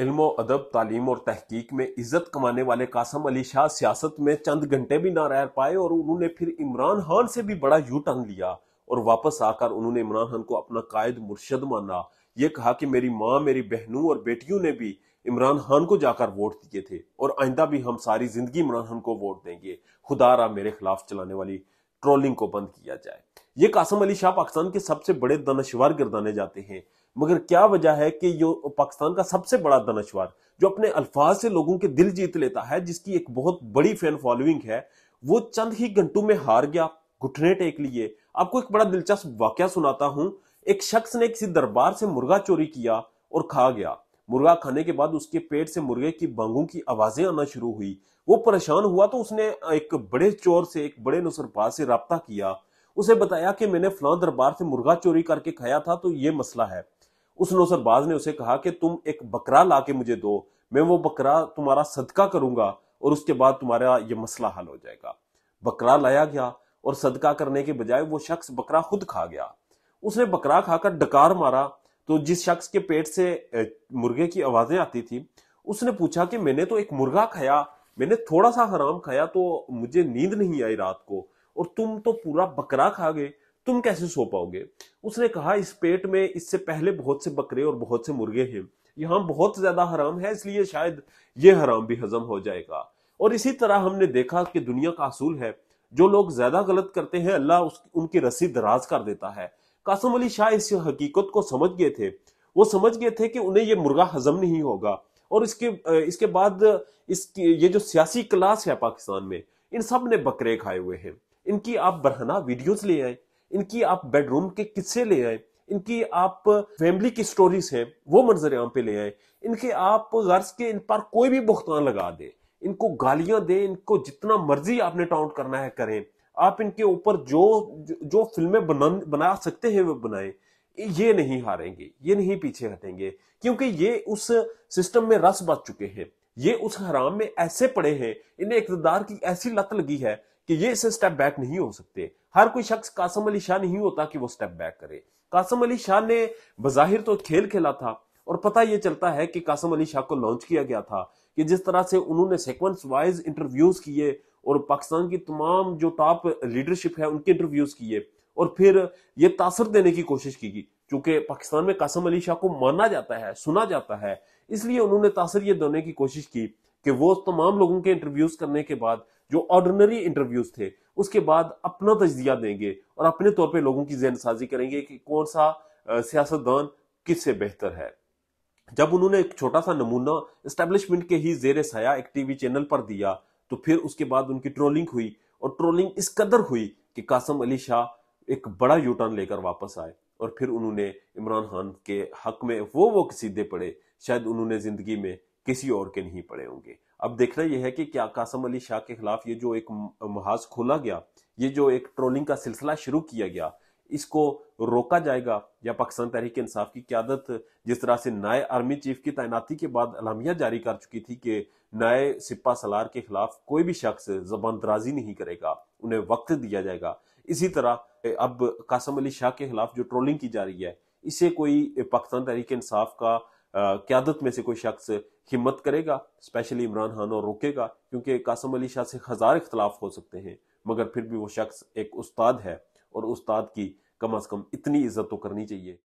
इल्म अदब तालीम और तहकीक में इज्जत कमाने वाले कासम अली शाह सियासत में चंद घंटे भी ना रह पाए और उन्होंने फिर इमरान खान से भी बड़ा यू टर्न लिया और वापस आकर उन्होंने इमरान खान को अपना कायद मुर्शद माना ये कहा कि मेरी माँ मेरी बहनों और बेटियों ने भी इमरान खान को जाकर वोट दिए थे और आइंदा भी हम सारी जिंदगी इमरान खान को वोट देंगे रहा मेरे खिलाफ चलाने वाली ट्रोलिंग को बंद किया जाए ये कासम अली शाह पाकिस्तान के सबसे बड़े दनशवार गिरदाने जाते हैं मगर क्या वजह है कि जो पाकिस्तान का सबसे बड़ा दनशवार जो अपने अल्फाज से लोगों के दिल जीत लेता है जिसकी एक बहुत बड़ी फैन फॉलोइंग है वो चंद ही घंटों में हार गया घुटने टेक लिए आपको एक बड़ा दिलचस्प वाक्य सुनाता हूँ एक शख्स ने किसी दरबार से मुर्गा चोरी किया और खा गया मुर्गा खाने के बाद उसके पेट से मुर्गे की बांगों की आवाजें आना शुरू हुई वो परेशान हुआ तो उसने एक बड़े चोर से एक बड़े नुसरपा से रबता किया उसे बताया कि मैंने फला दरबार से मुर्गा चोरी करके खाया था तो ये मसला है उस नौसरबाज ने उसे कहा कि तुम एक बकरा ला के मुझे दो मैं वो बकरा तुम्हारा सदका करूंगा और उसके बाद तुम्हारा ये मसला हल हो जाएगा बकरा लाया गया और सदका करने के बजाय वो शख्स बकरा खुद खा गया उसने बकरा खाकर डकार मारा तो जिस शख्स के पेट से मुर्गे की आवाजें आती थी उसने पूछा कि मैंने तो एक मुर्गा खाया मैंने थोड़ा सा हराम खाया तो मुझे नींद नहीं आई रात को और तुम तो पूरा बकरा खा गए तुम कैसे सो पाओगे उसने कहा इस पेट में इससे पहले बहुत से बकरे और बहुत से मुर्गे हैं यहाँ बहुत ज्यादा हराम है इसलिए शायद ये हराम भी हजम हो जाएगा और इसी तरह हमने देखा कि दुनिया का असूल है जो लोग ज्यादा गलत करते हैं अल्लाह उनकी रसी दराज कर देता है कासम अली शाह इस हकीकत को समझ गए थे वो समझ गए थे कि उन्हें ये मुर्गा हजम नहीं होगा और इसके इसके बाद इसकी ये जो सियासी क्लास है पाकिस्तान में इन सब ने बकरे खाए हुए हैं इनकी आप बरहना वीडियोस ले आए इनकी आप बेडरूम के किस्से ले आए इनकी आप फैमिली की स्टोरीज हैं वो मंजर आम पे ले आए इनके आप गर्ज के इन पर कोई भी बुख्तान लगा दे इनको गालियां दे इनको जितना मर्जी आपने टाउट करना है करें आप इनके ऊपर जो जो फिल्में बना बना सकते हैं वो बनाए ये नहीं हारेंगे ये नहीं पीछे हटेंगे क्योंकि ये उस सिस्टम में रस बच चुके हैं ये उस हराम में ऐसे पड़े हैं इन्हें इकतदार की ऐसी लत लगी है कि ये इसे स्टेप बैक नहीं हो सकते हर कोई शख्स कासम अली शाह नहीं होता कि वो स्टेप बैक करे कासम अली शाह ने बजाहिर तो खेल खेला था और पता ये चलता है कि कासम अली शाह को लॉन्च किया गया था कि जिस तरह से उन्होंने सीक्वेंस वाइज इंटरव्यूज किए और पाकिस्तान की तमाम जो टॉप लीडरशिप है उनके इंटरव्यूज किए और फिर ये तासर देने की कोशिश की गई क्योंकि पाकिस्तान में कासम अली शाह को माना जाता है सुना जाता है इसलिए उन्होंने तासर ये देने की कोशिश की कि वो तमाम लोगों के इंटरव्यूज करने के बाद जो ऑर्डनरी इंटरव्यूज थे उसके बाद अपना तजिया देंगे और अपने तौर पर लोगों की जहन साजी करेंगे कि कौन सा सियासतदान किससे बेहतर है जब उन्होंने एक छोटा सा नमूना इस्टेब्लिशमेंट के ही जेर सया एक टीवी चैनल पर दिया तो फिर उसके बाद उनकी ट्रोलिंग हुई और ट्रोलिंग इस कदर हुई कि कासम अली शाह एक बड़ा यूटर्न लेकर वापस आए और फिर उन्होंने इमरान खान के हक में वो वो कसीदे पढ़े शायद उन्होंने जिंदगी में किसी और के नहीं पड़े होंगे अब देखना यह है कि क्या कासम अली शाह के खिलाफ ये जो एक महाज खोला गया ये जो एक ट्रोलिंग का सिलसिला शुरू किया गया इसको रोका जाएगा या पाकिस्तान तहरीक इंसाफ की क्यादत जिस तरह से नए आर्मी चीफ की तैनाती के बाद अलामिया जारी कर चुकी थी कि नए सिपा सलार के खिलाफ कोई भी शख्स जबान दराजी नहीं करेगा उन्हें वक्त दिया जाएगा इसी तरह अब कासम अली शाह के खिलाफ जो ट्रोलिंग की जा रही है इसे कोई पाकिस्तान तहरीक इंसाफ का क्यादत में से कोई शख्स हिम्मत करेगा स्पेशली इमरान खान और रोकेगा क्योंकि कासम अली शाह से हज़ार इख्तलाफ हो सकते हैं मगर फिर भी वो शख्स एक उस्ताद है और उस्ताद की कम अज़ कम इतनी इज्जत तो करनी चाहिए